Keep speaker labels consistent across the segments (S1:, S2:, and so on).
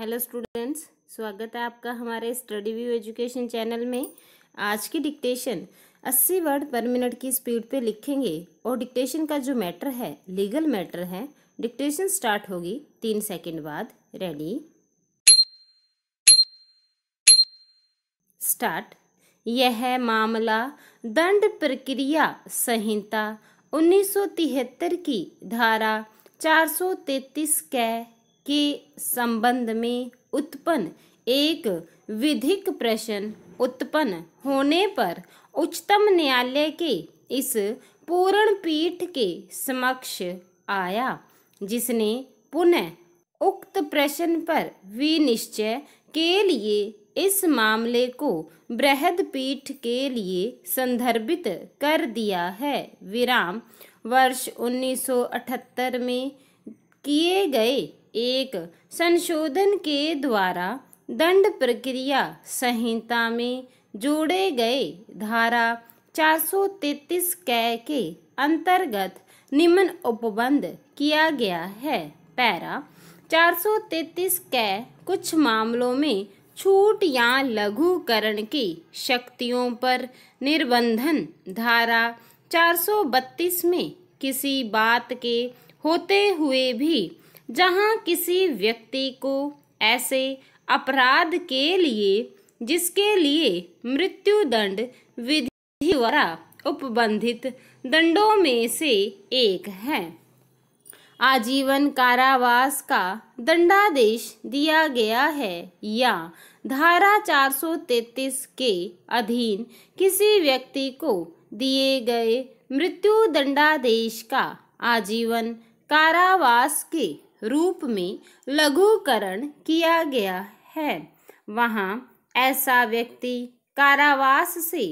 S1: hello students स्वागत है आपका हमारे स्टडी व्यू एजुकेशन चैनल में आज की डिक्टेशन 80 वर्ड पर मिनट की स्पीड पे लिखेंगे और डिक्टेशन का जो मैटर है लीगल मैटर है डिक्टेशन स्टार्ट होगी तीन सेकंड बाद रेडी स्टार्ट यह मामला दंड प्रक्रिया संहिता 1973 की धारा 433 सौ के के संबंध में उत्पन्न एक विधिक प्रश्न उत्पन्न होने पर उच्चतम न्यायालय के इस पूर्ण पीठ के समक्ष आया जिसने पुनः उक्त प्रश्न पर विनिश्चय के लिए इस मामले को बृहद पीठ के लिए संदर्भित कर दिया है विराम वर्ष 1978 में किए गए एक संशोधन के द्वारा दंड प्रक्रिया संहिता में जोड़े गए धारा 433 कै के अंतर्गत निम्न उपबंध किया गया है पैरा 433 कै कुछ मामलों में छूट या लघुकरण की शक्तियों पर निर्बंधन धारा 432 में किसी बात के होते हुए भी जहां किसी व्यक्ति को ऐसे अपराध के लिए जिसके लिए मृत्युदंड विधि द्वारा उपबंधित दंडों में से एक है आजीवन कारावास का दंडादेश दिया गया है या धारा 433 के अधीन किसी व्यक्ति को दिए गए मृत्यु दंडादेश का आजीवन कारावास के रूप में लघुकरण किया गया है वहाँ ऐसा व्यक्ति कारावास से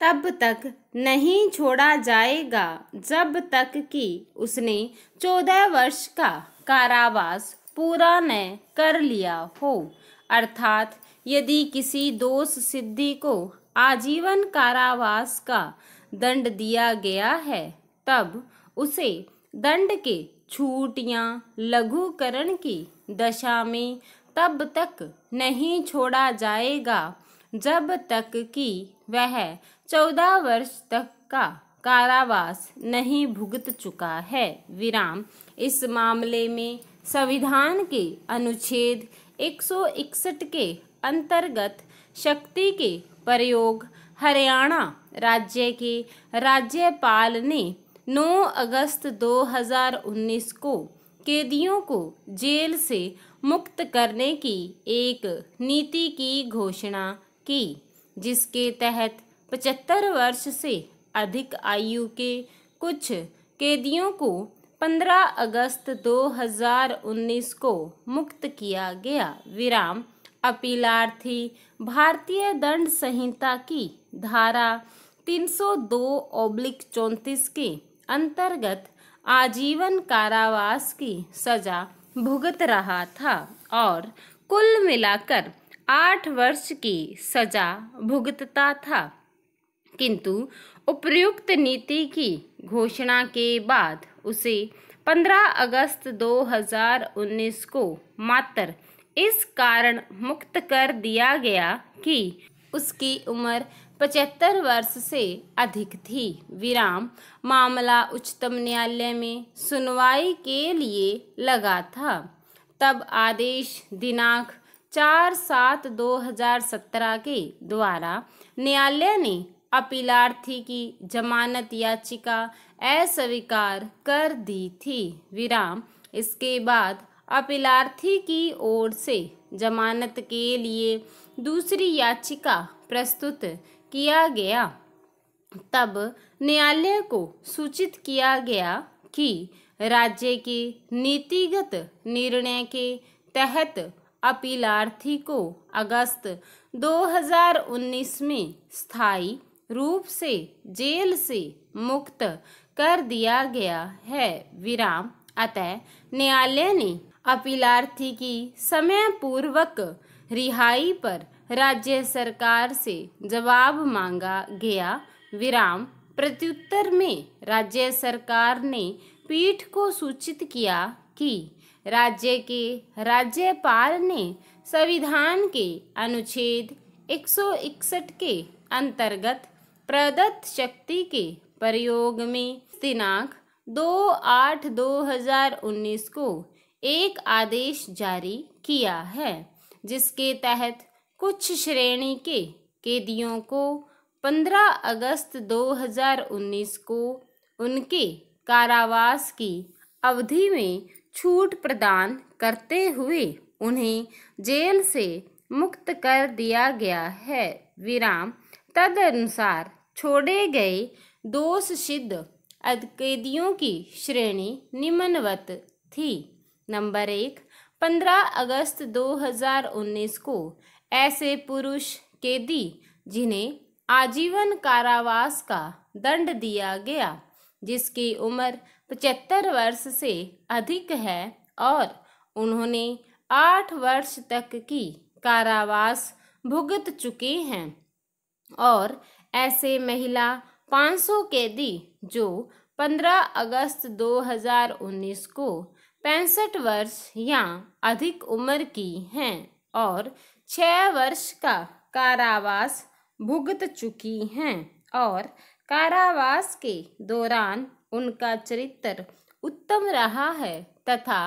S1: तब तक नहीं छोड़ा जाएगा जब तक कि उसने चौदह वर्ष का कारावास पूरा न कर लिया हो अर्थात यदि किसी दोष सिद्धि को आजीवन कारावास का दंड दिया गया है तब उसे दंड के छूट या लघुकरण की दशा में तब तक नहीं छोड़ा जाएगा जब तक कि वह चौदह वर्ष तक का कारावास नहीं भुगत चुका है विराम इस मामले में संविधान के अनुच्छेद 161 के अंतर्गत शक्ति के प्रयोग हरियाणा राज्य के राज्यपाल ने 9 अगस्त 2019 को कैदियों को जेल से मुक्त करने की एक नीति की घोषणा की जिसके तहत 75 वर्ष से अधिक आयु के कुछ कैदियों को 15 अगस्त 2019 को मुक्त किया गया विराम अपीलार्थी भारतीय दंड संहिता की धारा 302 सौ ओब्लिक चौंतीस के अंतर्गत आजीवन कारावास की सजा भुगत रहा था और कुल मिलाकर आठ वर्ष की सजा भुगतता था किंतु उपयुक्त नीति की घोषणा के बाद उसे 15 अगस्त 2019 को मात्र इस कारण मुक्त कर दिया गया कि उसकी उम्र पचहत्तर वर्ष से अधिक थी विराम मामला उच्चतम न्यायालय में सुनवाई के लिए लगा था तब आदेश दिनांक चार सात दो हजार सत्रह के द्वारा न्यायालय ने अपीलार्थी की जमानत याचिका अस्वीकार कर दी थी विराम इसके बाद अपीलार्थी की ओर से जमानत के लिए दूसरी याचिका प्रस्तुत किया गया तब न्यायालय को सूचित किया गया कि राज्य के नीतिगत निर्णय के तहत अपीलार्थी को अगस्त 2019 में स्थायी रूप से जेल से मुक्त कर दिया गया है विराम अतः न्यायालय ने अपीलार्थी की समय पूर्वक रिहाई पर राज्य सरकार से जवाब मांगा गया विराम प्रत्युत्तर में राज्य सरकार ने पीठ को सूचित किया कि राज्य के राज्यपाल ने संविधान के अनुच्छेद 161 के अंतर्गत प्रदत्त शक्ति के प्रयोग में दिनांक दो आठ दो हजार उन्नीस को एक आदेश जारी किया है जिसके तहत कुछ श्रेणी के कैदियों को 15 अगस्त 2019 को उनके कारावास की अवधि में छूट प्रदान करते हुए उन्हें जेल से मुक्त कर दिया गया है विराम तदनुसार छोड़े गए दोष सिद्ध कैदियों की श्रेणी निम्नवत थी नंबर एक 15 अगस्त 2019 को ऐसे पुरुष कैदी जिन्हें आजीवन कारावास का दंड दिया गया जिसकी उम्र पचहत्तर वर्ष से अधिक है और उन्होंने आठ वर्ष तक की कारावास भुगत चुके हैं और ऐसे महिला 500 कैदी जो 15 अगस्त 2019 को पैंसठ वर्ष या अधिक उम्र की हैं और छः वर्ष का कारावास भुगत चुकी हैं और कारावास के दौरान उनका चरित्र उत्तम रहा है तथा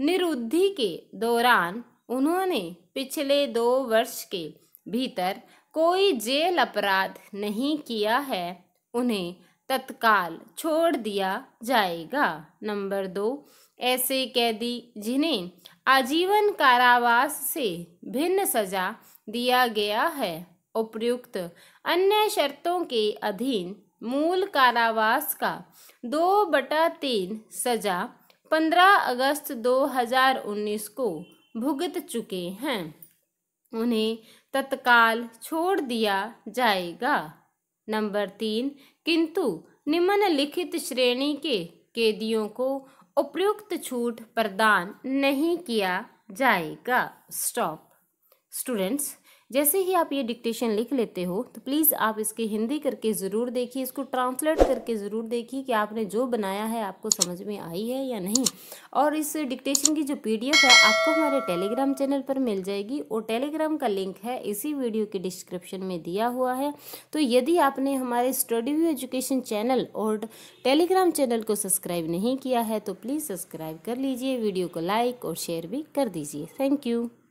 S1: निरुद्धि के दौरान उन्होंने पिछले दो वर्ष के भीतर कोई जेल अपराध नहीं किया है उन्हें तत्काल छोड़ दिया जाएगा नंबर दो ऐसे कैदी जिन्हें आजीवन कारावास से भिन्न सजा दिया गया है उपयुक्त अन्य शर्तों के अधीन मूल कारावास का दो बटा तीन सजा 15 अगस्त 2019 को भुगत चुके हैं उन्हें तत्काल छोड़ दिया जाएगा नंबर तीन किंतु निम्नलिखित श्रेणी के कैदियों को उपयुक्त छूट प्रदान नहीं किया जाएगा स्टॉप स्टूडेंट्स जैसे ही आप ये डिक्टेशन लिख लेते हो तो प्लीज़ आप इसके हिंदी करके ज़रूर देखिए इसको ट्रांसलेट करके ज़रूर देखिए कि आपने जो बनाया है आपको समझ में आई है या नहीं और इस डिक्टेशन की जो पी है आपको हमारे टेलीग्राम चैनल पर मिल जाएगी और टेलीग्राम का लिंक है इसी वीडियो के डिस्क्रिप्शन में दिया हुआ है तो यदि आपने हमारे स्टडी व्यू एजुकेशन चैनल और टेलीग्राम चैनल को सब्सक्राइब नहीं किया है तो प्लीज़ सब्सक्राइब कर लीजिए वीडियो को लाइक और शेयर भी कर दीजिए थैंक यू